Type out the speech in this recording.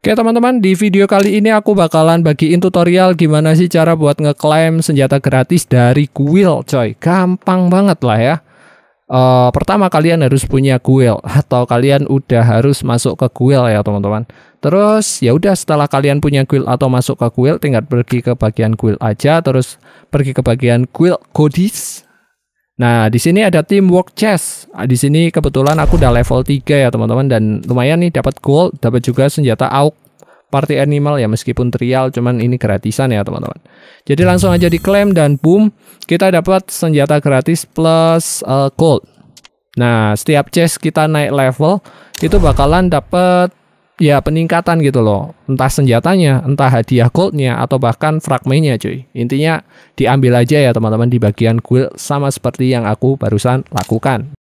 Oke teman-teman, di video kali ini aku bakalan bagiin tutorial gimana sih cara buat ngeklaim senjata gratis dari kuil coy. Gampang banget lah ya. Uh, pertama kalian harus punya kuil atau kalian udah harus masuk ke kuil ya teman-teman. Terus ya udah setelah kalian punya kuil atau masuk ke kuil tinggal pergi ke bagian kuil aja terus pergi ke bagian kuil godis Nah, di sini ada teamwork chest. Ah, di sini kebetulan aku udah level 3 ya, teman-teman dan lumayan nih dapat gold, dapat juga senjata AUK party animal ya meskipun trial cuman ini gratisan ya, teman-teman. Jadi langsung aja diklaim dan boom, kita dapat senjata gratis plus uh, gold. Nah, setiap chest kita naik level itu bakalan dapat ya peningkatan gitu loh. Entah senjatanya, entah hadiah goldnya, atau bahkan fragmennya cuy. Intinya diambil aja ya teman-teman di bagian guild sama seperti yang aku barusan lakukan.